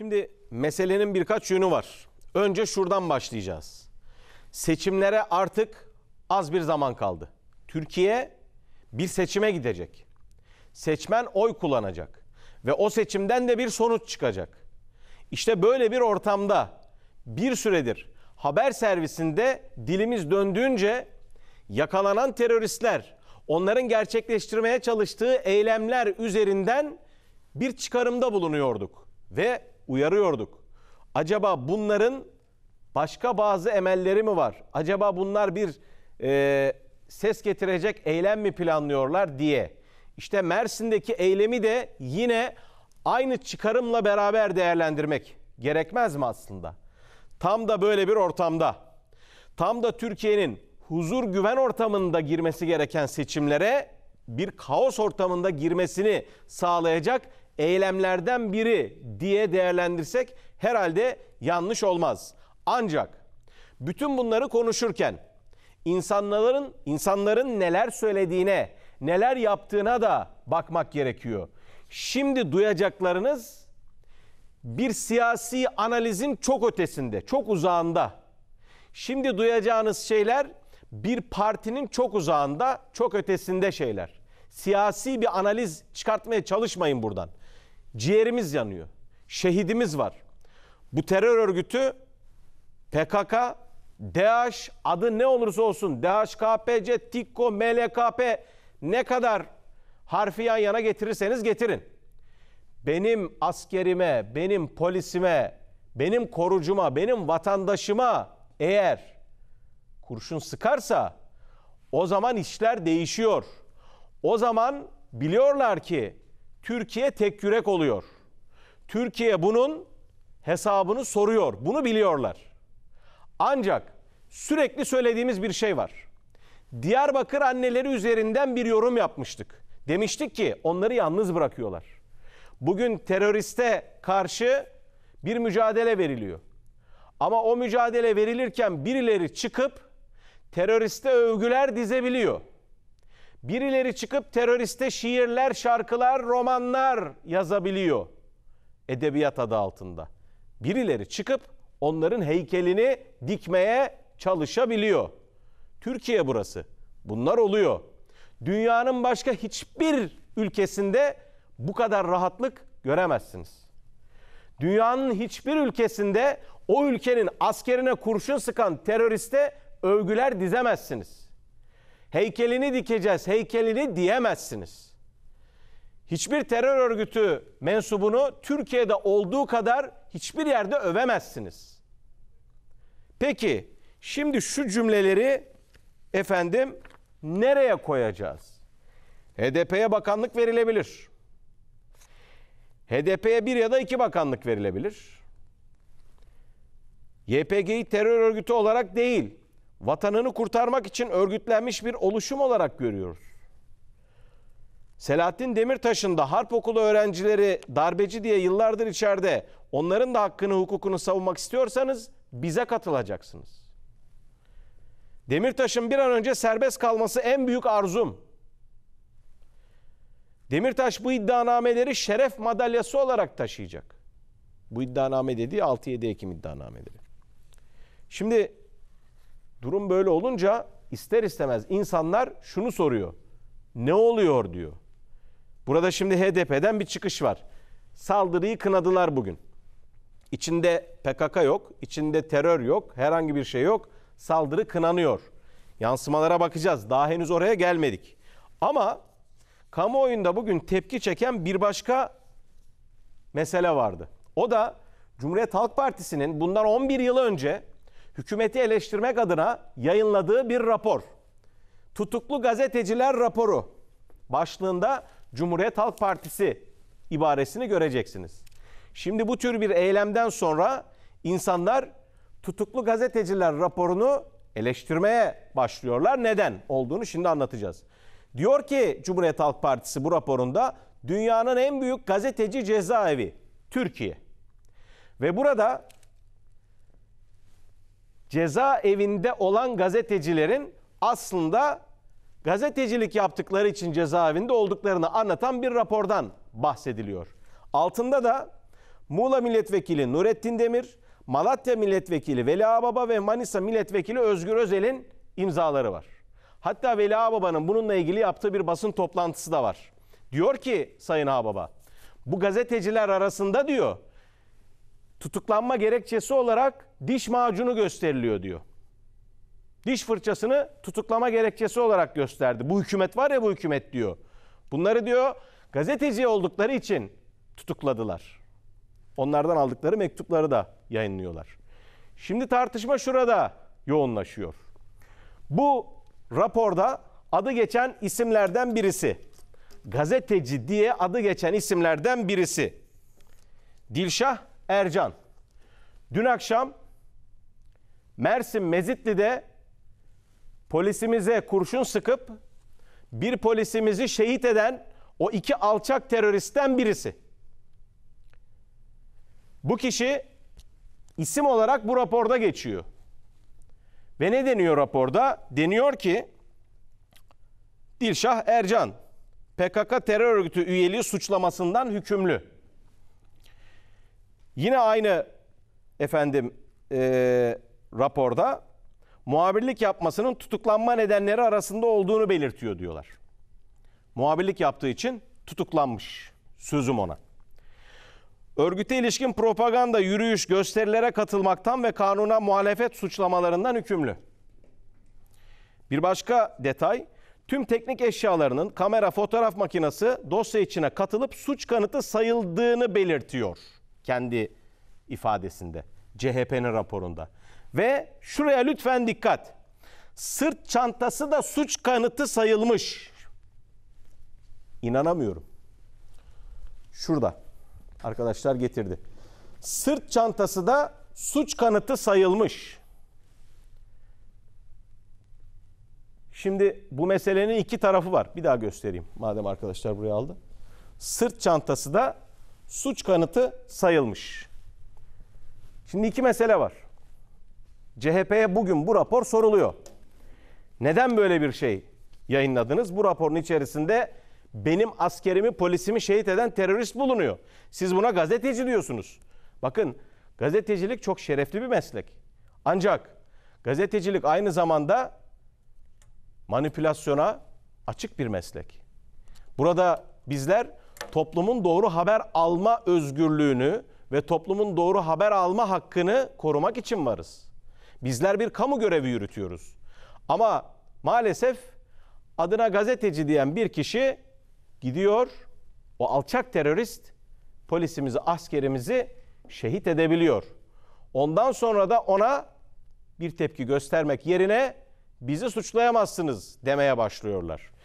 Şimdi meselenin birkaç yönü var. Önce şuradan başlayacağız. Seçimlere artık az bir zaman kaldı. Türkiye bir seçime gidecek. Seçmen oy kullanacak ve o seçimden de bir sonuç çıkacak. İşte böyle bir ortamda bir süredir haber servisinde dilimiz döndüğünce yakalanan teröristler, onların gerçekleştirmeye çalıştığı eylemler üzerinden bir çıkarımda bulunuyorduk ve uyarıyorduk. Acaba bunların başka bazı emelleri mi var? Acaba bunlar bir e, ses getirecek eylem mi planlıyorlar diye. İşte Mersin'deki eylemi de yine aynı çıkarımla beraber değerlendirmek gerekmez mi aslında? Tam da böyle bir ortamda, tam da Türkiye'nin huzur güven ortamında girmesi gereken seçimlere bir kaos ortamında girmesini sağlayacak eylemlerden biri diye değerlendirsek herhalde yanlış olmaz. Ancak bütün bunları konuşurken insanların insanların neler söylediğine, neler yaptığına da bakmak gerekiyor. Şimdi duyacaklarınız bir siyasi analizin çok ötesinde, çok uzağında. Şimdi duyacağınız şeyler bir partinin çok uzağında, çok ötesinde şeyler. Siyasi bir analiz çıkartmaya çalışmayın buradan ciğerimiz yanıyor. Şehidimiz var. Bu terör örgütü PKK, DH adı ne olursa olsun DHKPC, TİKKO, MLKP ne kadar harfi yan yana getirirseniz getirin. Benim askerime, benim polisime, benim korucuma, benim vatandaşıma eğer kurşun sıkarsa o zaman işler değişiyor. O zaman biliyorlar ki Türkiye tek yürek oluyor. Türkiye bunun hesabını soruyor. Bunu biliyorlar. Ancak sürekli söylediğimiz bir şey var. Diyarbakır anneleri üzerinden bir yorum yapmıştık. Demiştik ki onları yalnız bırakıyorlar. Bugün teröriste karşı bir mücadele veriliyor. Ama o mücadele verilirken birileri çıkıp teröriste övgüler dizebiliyor. Birileri çıkıp teröriste şiirler, şarkılar, romanlar yazabiliyor. Edebiyat adı altında. Birileri çıkıp onların heykelini dikmeye çalışabiliyor. Türkiye burası. Bunlar oluyor. Dünyanın başka hiçbir ülkesinde bu kadar rahatlık göremezsiniz. Dünyanın hiçbir ülkesinde o ülkenin askerine kurşun sıkan teröriste övgüler dizemezsiniz heykelini dikeceğiz, heykelini diyemezsiniz. Hiçbir terör örgütü mensubunu Türkiye'de olduğu kadar hiçbir yerde övemezsiniz. Peki şimdi şu cümleleri efendim nereye koyacağız? HDP'ye bakanlık verilebilir. HDP'ye bir ya da iki bakanlık verilebilir. YPG'yi terör örgütü olarak değil, vatanını kurtarmak için örgütlenmiş bir oluşum olarak görüyoruz. Selahattin Demirtaş'ın da harp okulu öğrencileri darbeci diye yıllardır içeride onların da hakkını hukukunu savunmak istiyorsanız bize katılacaksınız. Demirtaş'ın bir an önce serbest kalması en büyük arzum. Demirtaş bu iddianameleri şeref madalyası olarak taşıyacak. Bu iddianame dediği 6-7 Ekim iddianameleri. Şimdi Durum böyle olunca ister istemez insanlar şunu soruyor. Ne oluyor diyor. Burada şimdi HDP'den bir çıkış var. Saldırıyı kınadılar bugün. İçinde PKK yok, içinde terör yok, herhangi bir şey yok. Saldırı kınanıyor. Yansımalara bakacağız. Daha henüz oraya gelmedik. Ama kamuoyunda bugün tepki çeken bir başka mesele vardı. O da Cumhuriyet Halk Partisi'nin bundan 11 yıl önce hükümeti eleştirmek adına yayınladığı bir rapor. Tutuklu gazeteciler raporu başlığında Cumhuriyet Halk Partisi ibaresini göreceksiniz. Şimdi bu tür bir eylemden sonra insanlar tutuklu gazeteciler raporunu eleştirmeye başlıyorlar. Neden olduğunu şimdi anlatacağız. Diyor ki Cumhuriyet Halk Partisi bu raporunda dünyanın en büyük gazeteci cezaevi Türkiye. Ve burada cezaevinde olan gazetecilerin aslında gazetecilik yaptıkları için cezaevinde olduklarını anlatan bir rapordan bahsediliyor. Altında da Muğla Milletvekili Nurettin Demir, Malatya Milletvekili Veli Ağbaba ve Manisa Milletvekili Özgür Özel'in imzaları var. Hatta Veli Ağbaba'nın bununla ilgili yaptığı bir basın toplantısı da var. Diyor ki Sayın Ağbaba, bu gazeteciler arasında diyor tutuklanma gerekçesi olarak diş macunu gösteriliyor diyor. Diş fırçasını tutuklama gerekçesi olarak gösterdi. Bu hükümet var ya bu hükümet diyor. Bunları diyor gazeteci oldukları için tutukladılar. Onlardan aldıkları mektupları da yayınlıyorlar. Şimdi tartışma şurada yoğunlaşıyor. Bu raporda adı geçen isimlerden birisi. Gazeteci diye adı geçen isimlerden birisi. Dilşah Ercan. Dün akşam Mersin Mezitli'de polisimize kurşun sıkıp bir polisimizi şehit eden o iki alçak teröristten birisi. Bu kişi isim olarak bu raporda geçiyor. Ve ne deniyor raporda? Deniyor ki Dilşah Ercan PKK terör örgütü üyeliği suçlamasından hükümlü. Yine aynı efendim e, raporda muhabirlik yapmasının tutuklanma nedenleri arasında olduğunu belirtiyor diyorlar. Muhabirlik yaptığı için tutuklanmış. Sözüm ona. Örgüte ilişkin propaganda, yürüyüş, gösterilere katılmaktan ve kanuna muhalefet suçlamalarından hükümlü. Bir başka detay, tüm teknik eşyalarının kamera, fotoğraf makinesi dosya içine katılıp suç kanıtı sayıldığını belirtiyor kendi ifadesinde. CHP'nin raporunda. Ve şuraya lütfen dikkat. Sırt çantası da suç kanıtı sayılmış. İnanamıyorum. Şurada. Arkadaşlar getirdi. Sırt çantası da suç kanıtı sayılmış. Şimdi bu meselenin iki tarafı var. Bir daha göstereyim madem arkadaşlar buraya aldı. Sırt çantası da suç kanıtı sayılmış. Şimdi iki mesele var. CHP'ye bugün bu rapor soruluyor. Neden böyle bir şey yayınladınız? Bu raporun içerisinde benim askerimi, polisimi şehit eden terörist bulunuyor. Siz buna gazeteci diyorsunuz. Bakın gazetecilik çok şerefli bir meslek. Ancak gazetecilik aynı zamanda manipülasyona açık bir meslek. Burada bizler toplumun doğru haber alma özgürlüğünü ve toplumun doğru haber alma hakkını korumak için varız. Bizler bir kamu görevi yürütüyoruz. Ama maalesef adına gazeteci diyen bir kişi gidiyor o alçak terörist polisimizi, askerimizi şehit edebiliyor. Ondan sonra da ona bir tepki göstermek yerine bizi suçlayamazsınız demeye başlıyorlar.